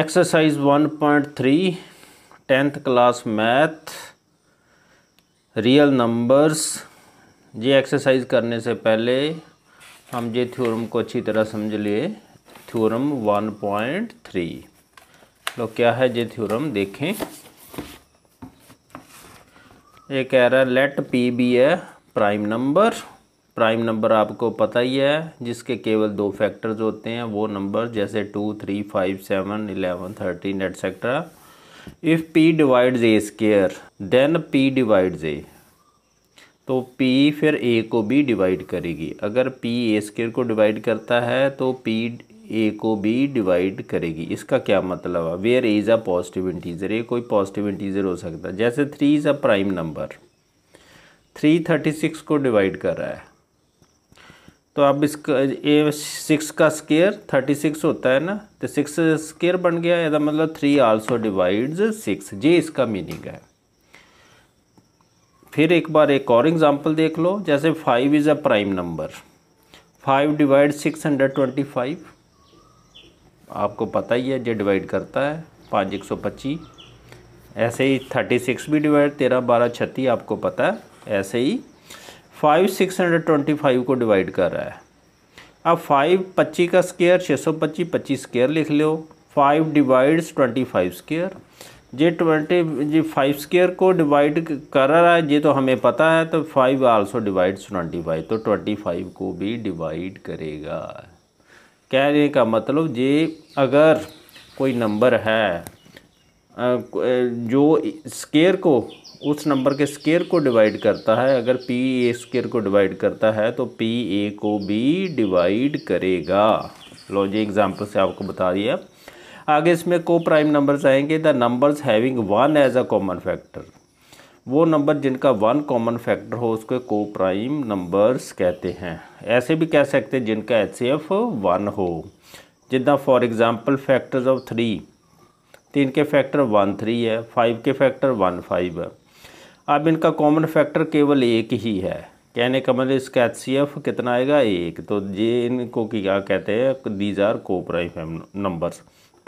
exercise 1.3 tenth class math real numbers ये exercise करने से पहले हम ये थ्योरम को अच्छी तरह समझ लिए थ्योरम 1.3 तो क्या है ये थ्योरम देखें ये कह रहा है let p be a prime number prime number आपको पता ही है जिसके केवल दो फैक्टर्स होते हैं वो नंबर जैसे two three five seven eleven thirteen etcetera if p divides a square then p divides a तो पी फिर ए को भी डिवाइड करेगी अगर पी ए स्केयर को डिवाइड करता है तो पी ए को भी डिवाइड करेगी इसका क्या मतलब है where is a positive integer ये कोई पॉजिटिव इंटीज़र हो सकता है जैसे three is a prime number three thirty six को डिवाइड कर रहा है तो अब इसका ए सिक्स का स्केयर थर्टी सिक्स होता है ना तो सिक्स स्केयर बन गया ये मतलब थ्री आल्सो डिवाइड्स सिक्स ये इसका मीनिंग है फिर एक बार एक और एग्जांपल देख लो जैसे five is a prime number five divide six hundred twenty five आपको पता ही है जो डिवाइड करता है पाँच एक सौ पच्चीस ऐसे ही थर्टी सिक्स भी डिवाइड तेरह बारह छत्तीस आपको पता है ऐसे ही five six hundred twenty five को डिवाइड कर रहा है अब फाइव पच्चीस का स्केयर छः सौ पच्चीस पच्चीस स्केयर लिख लो five divides twenty five square जे ट्वेंटी जे फाइव स्केयर को डिवाइड कर रहा है ये तो हमें पता है तो five also divides twenty five तो ट्वेंटी फाइव को भी डिवाइड करेगा कहने का मतलब ये अगर कोई नंबर है जो स्केयर को उस नंबर के स्केयर को डिवाइड करता है अगर पी ए स्केयर को डिवाइड करता है तो पी ए को भी डिवाइड करेगा लो जी एग्जाम्पल से आपको बता दिया आगे इसमें को प्राइम नंबर्स आएंगे the numbers having one as a common factor वो नंबर जिनका वन कॉमन फैक्टर हो उसको को प्राइम नंबर्स कहते हैं ऐसे भी कह सकते हैं जिनका एच सी एफ वन हो जिदा for example factors of three तीन के फैक्टर वन थ्री है फाइव के फैक्टर वन फाइव है अब इनका कॉमन फैक्टर केवल एक ही है कहने का मतलब इसका एच सी एफ कितना आएगा एक तो ये इनको क्या कहते हैं these are co prime numbers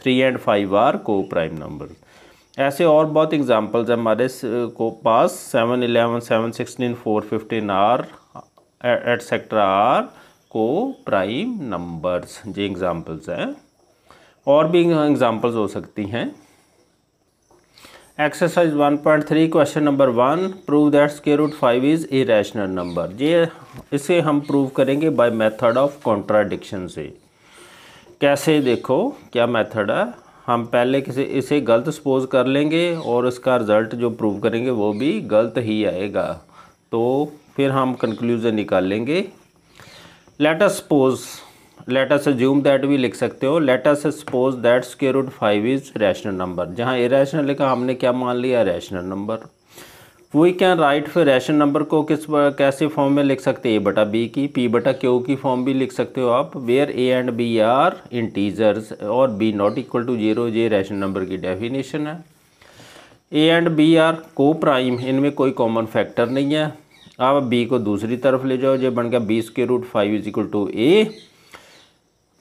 three and five are co prime numbers ऐसे और बहुत एग्जांपल्स हमारे को पास seven eleven seven sixteen four fifteen are etcetera are co prime numbers ये एग्जांपल्स हैं और भी एग्जांपल्स हो सकती हैं exercise 1.3 question number one prove that square root five is a rational number ये इसे हम प्रूव करेंगे बाय मेथड ऑफ कॉन्ट्राडिक्शन से कैसे देखो क्या मेथड है हम पहले किसी इसे गलत सपोज कर लेंगे और इसका रिज़ल्ट जो प्रूव करेंगे वो भी गलत ही आएगा तो फिर हम कंक्लूज़न निकाल लेंगे let's suppose let's assume that भी लिख सकते हो let's suppose that square root five is rational number जहाँ ए रैशनल लिखा हमने क्या मान लिया rational number we can write फिर रैशनल नंबर को किस कैसे फॉर्म में लिख सकते हैं ए बटा बी की पी बटा क्यू की फॉर्म भी लिख सकते हो आप where a and b are integers और b not equal to zero जे रैशनल नंबर की डेफिनेशन है a and b are co prime इनमें कोई कॉमन फैक्टर नहीं है आप बी को दूसरी तरफ ले जाओ जो बन गया b square root five is equal to a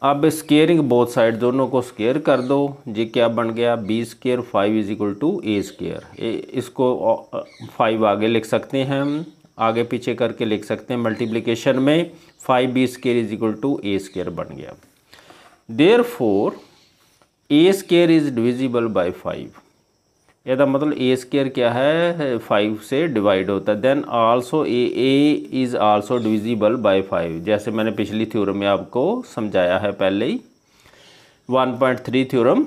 अब स्केयरिंग बोथ साइड दोनों को स्केयर कर दो ये क्या बन गया b square five is equal to A square इसको फाइव आगे लिख सकते हैं हम आगे पीछे करके लिख सकते हैं मल्टीप्लिकेशन में five B square is equal to A square बन गया therefore A square is divisible by five यदा मतलब ए स्केयर क्या है फाइव से डिवाइड होता है then also a a is also divisible by five जैसे मैंने पिछली थ्योरम में आपको समझाया है पहले ही वन पॉइंट थ्री थ्योरम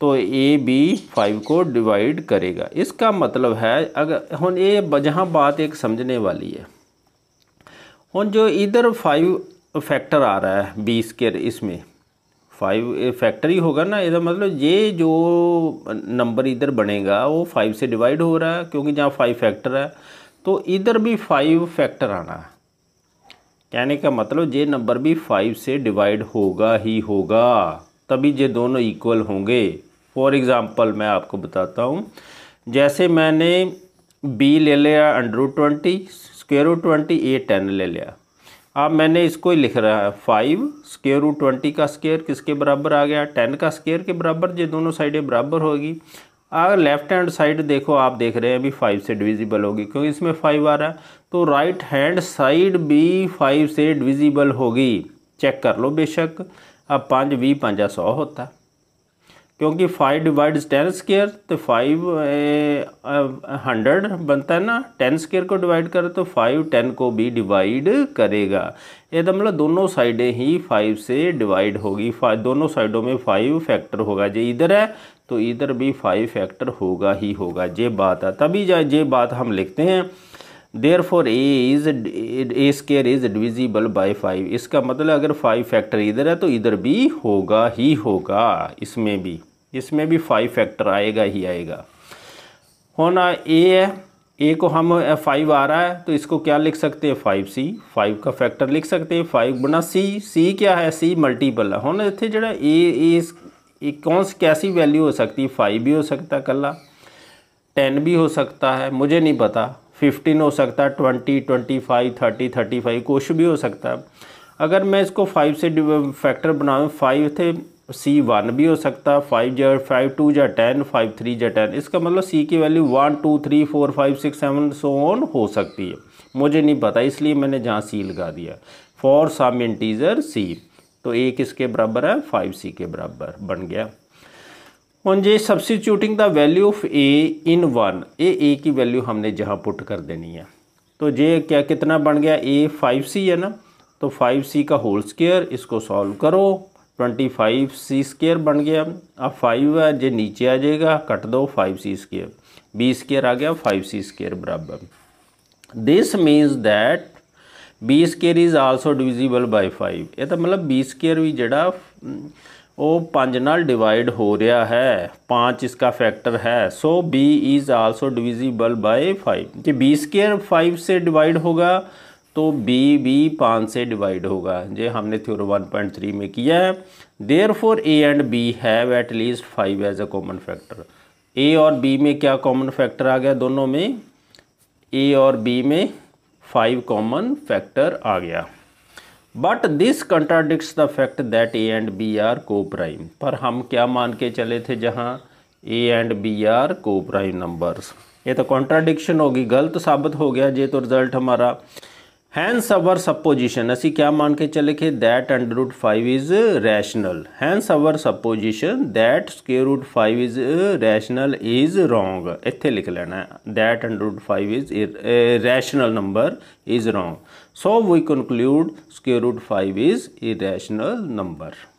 तो ए बी फाइव को डिवाइड करेगा इसका मतलब है अगर हम ये जहाँ बात एक समझने वाली है हम जो इधर फाइव फैक्टर आ रहा है बी स्केयर इसमें फाइव फैक्टर ही होगा ना इसका मतलब ये जो नंबर इधर बनेगा वो फाइव से डिवाइड हो रहा है क्योंकि जहाँ फाइव फैक्टर है तो इधर भी फाइव फैक्टर आना है कहने का मतलब ये नंबर भी फाइव से डिवाइड होगा ही होगा तभी ये दोनों इक्वल होंगे फॉर एग्ज़ाम्पल मैं आपको बताता हूँ जैसे मैंने बी ले लिया under root twenty square root twenty a ten ले लिया अब मैंने इसको ही लिख रहा है फाइव स्केयर रूट ट्वेंटी का स्केयर किसके बराबर आ गया टेन का स्केयर के बराबर ये दोनों साइडें बराबर होगी अगर लेफ्ट हैंड साइड देखो आप देख रहे हैं अभी फाइव से डिविजिबल होगी क्योंकि इसमें फाइव आ रहा है तो राइट हैंड साइड भी फाइव से डिविजिबल होगी चेक कर लो बेशक अब पाँच वी पाँचा सौ होता क्योंकि फाइव डिवाइड टेन स्केयर तो फाइव हंड्रेड बनता है ना टेन स्केयर को डिवाइड करे तो फाइव टेन को भी डिवाइड करेगा ये तो मतलब दोनों साइडें ही फाइव से डिवाइड होगी फाइव दोनों साइडों में फाइव फैक्टर होगा जो इधर है तो इधर भी फाइव फैक्टर होगा ही होगा ये बात है तभी जाए ये बात हम लिखते हैं therefore A is A square is divisible by five इसका मतलब अगर फाइव फैक्टर इधर है तो इधर भी होगा ही होगा इसमें भी इसमें भी फाइव फैक्टर आएगा ही आएगा होना ए है ए को हम फाइव आ रहा है तो इसको क्या लिख सकते हैं फाइव सी फाइव का फैक्टर लिख सकते हैं फाइव बना सी सी क्या है सी मल्टीपल है होना इतने जो ए ए कौन सी कैसी वैल्यू हो सकती है फाइव भी हो सकता कला टेन भी हो सकता है मुझे नहीं पता फिफ्टीन हो सकता है twenty twenty five thirty thirty five कुछ भी हो सकता है अगर मैं इसको फाइव से फैक्टर बनाऊँ फाइव थे सी वन भी हो सकता है फाइव जो फाइव टू या टेन फाइव थ्री या टेन इसका मतलब सी की value one two three four five six seven so on हो सकती है मुझे नहीं पता इसलिए मैंने जहाँ सी लगा दिया फॉर सम इंटीजर सी तो ए किसके बराबर है फाइव सी के बराबर बन गया हम जी substituting the value of a in one a a की वैल्यू हमने जहाँ पुट कर देनी है तो ये क्या कितना बन गया ए फाइव सी है ना तो फाइव सी का होल स्केयर इसको सॉल्व करो ट्वेंटी फाइव सी स्केयर बन गया अब फाइव है जो नीचे आ जाएगा कट दो five c square b square आ गया फाइव सी स्केयर बराबर this means that b square is also divisible by five ये तो मतलब बी स्केयर भी जड़ा वो पाँच नाल डिवाइड हो रहा है पाँच इसका फैक्टर है so b is also divisible by five जो बी स्केयर फाइव से डिवाइड होगा तो बी बी पाँच से डिवाइड होगा जे हमने थ्योर वन पॉइंट थ्री में किया है therefore A and B have at least five as a common factor A और बी में क्या कॉमन फैक्टर आ गया दोनों में ए और बी में फाइव कॉमन फैक्टर आ गया but this contradict the fact that a and b are co prime पर हम क्या मान के चले थे जहाँ a and b are co prime numbers ये तो कॉन्ट्राडिक्शन होगी गलत साबित हो गया ये तो रिजल्ट हमारा हैंस अवर सपोजिशन असं क्या मान के चले कि that under root five is rational hence our supposition that square root five is rational is wrong इतने लिख लेना that under root five is rational number is wrong so we conclude square root five is rational number